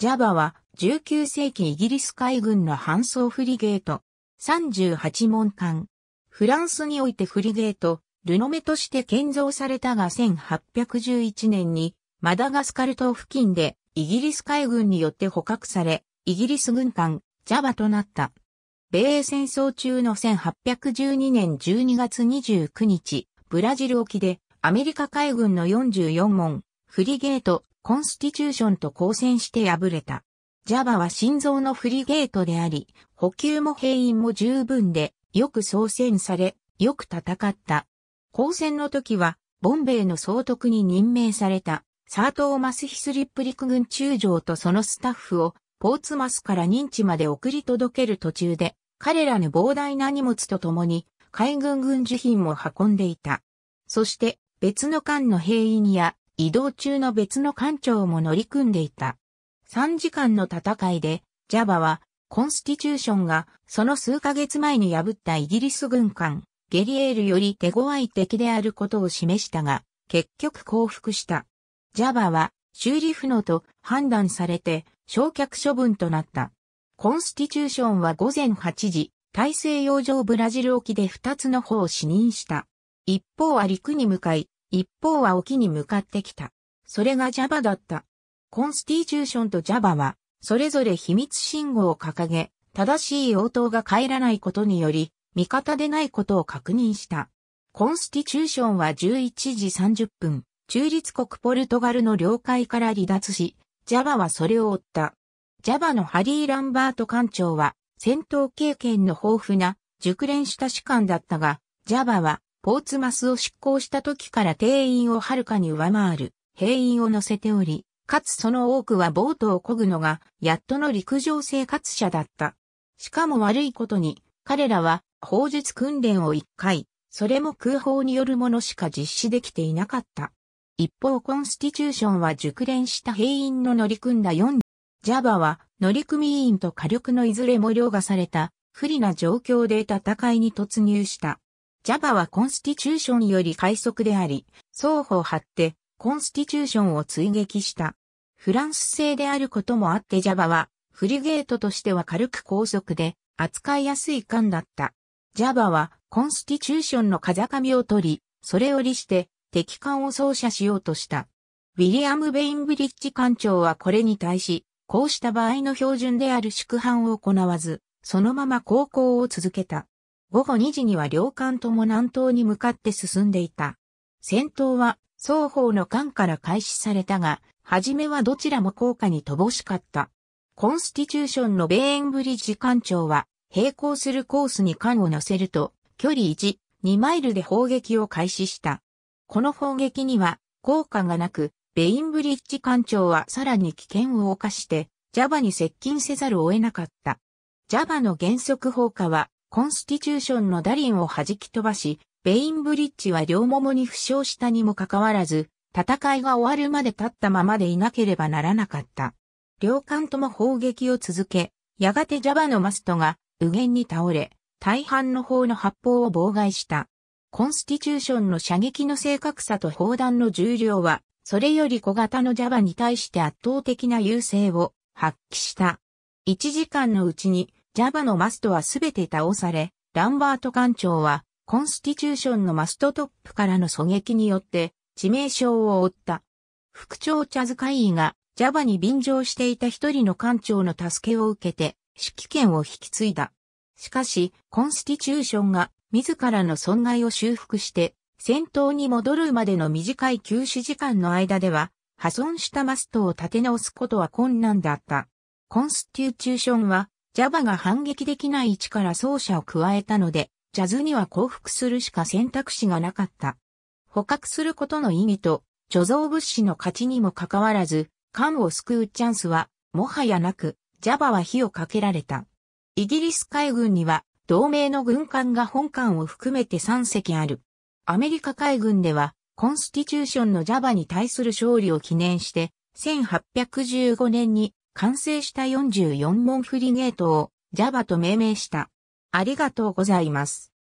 ジャバは19世紀イギリス海軍の搬送フリゲート、38門艦。フランスにおいてフリゲート、ルノメとして建造されたが1811年にマダガスカル島付近でイギリス海軍によって捕獲され、イギリス軍艦ジャバとなった。米英戦争中の1812年12月29日、ブラジル沖でアメリカ海軍の44門、フリゲートコンスティチューションと交戦して敗れた。ジャバは心臓のフリゲートであり、補給も兵員も十分で、よく操船され、よく戦った。交戦の時は、ボンベイの総督に任命された、サートーマスヒスリップ陸軍中将とそのスタッフを、ポーツマスから認知まで送り届ける途中で、彼らの膨大な荷物とともに、海軍軍需品も運んでいた。そして、別の艦の兵員や移動中の別の艦長も乗り組んでいた。3時間の戦いで、ジャバは、コンスティチューションが、その数ヶ月前に破ったイギリス軍艦、ゲリエールより手強い敵であることを示したが、結局降伏した。ジャバは、修理不能と判断されて、焼却処分となった。コンスティチューションは午前8時、大西洋上ブラジル沖で2つの方を死任した。一方は陸に向かい、一方は沖に向かってきた。それがジャバだった。コンスティチューションとジャバは、それぞれ秘密信号を掲げ、正しい応答が帰らないことにより、味方でないことを確認した。コンスティチューションは11時30分、中立国ポルトガルの領海から離脱し、ジャバはそれを追った。ジャバのハリー・ランバート艦長は、戦闘経験の豊富な、熟練した士官だったが、ジャバはポーツマスを執行した時から定員をはるかに上回る兵員を乗せており、かつその多くはボートを漕ぐのが、やっとの陸上生活者だった。しかも悪いことに、彼らは砲術訓練を1回、それも空砲によるものしか実施できていなかった。一方コンスティチューションは熟練した兵員の乗り組んだ4、ジャバは乗組員と火力のいずれも凌駕された不利な状況で戦いに突入した。Java はコンスティチューションより快速であり、双方張ってコンスティチューションを追撃した。フランス製であることもあって Java はフリゲートとしては軽く高速で扱いやすい艦だった。Java はコンスティチューションの風上を取り、それを利して敵艦を操作しようとした。ウィリアム・ベインブリッジ艦長はこれに対し、こうした場合の標準である宿藩を行わず、そのまま航行を続けた。午後2時には両艦とも南東に向かって進んでいた。戦闘は双方の艦から開始されたが、はじめはどちらも効果に乏しかった。コンスティチューションのベーンブリッジ艦長は、並行するコースに艦を乗せると、距離1、2マイルで砲撃を開始した。この砲撃には、効果がなく、ベインブリッジ艦長はさらに危険を冒して、ジャバに接近せざるを得なかった。ジャバの原則砲火は、コンスティチューションのダリンを弾き飛ばし、ベインブリッジは両ももに負傷したにもかかわらず、戦いが終わるまで立ったままでいなければならなかった。両艦とも砲撃を続け、やがてジャバのマストが、右舷に倒れ、大半の砲の発砲を妨害した。コンスティチューションの射撃の正確さと砲弾の重量は、それより小型のジャバに対して圧倒的な優勢を発揮した。1時間のうちに Java のマストはすべて倒され、ランバート艦長は、コンスティチューションのマストトップからの狙撃によって、致命傷を負った。副長チャズカイが、Java に便乗していた一人の艦長の助けを受けて、指揮権を引き継いだ。しかし、コンスティチューションが、自らの損害を修復して、戦闘に戻るまでの短い休止時間の間では、破損したマストを立て直すことは困難であった。コンスティチューションは、Java が反撃できない位置から奏者を加えたので、ジャズには降伏するしか選択肢がなかった。捕獲することの意義と、貯蔵物資の価値にもかかわらず、缶を救うチャンスは、もはやなく、Java は火をかけられた。イギリス海軍には、同盟の軍艦が本艦を含めて3隻ある。アメリカ海軍では、コンスティチューションの Java に対する勝利を記念して、1815年に完成した44門フリゲートを Java と命名した。ありがとうございます。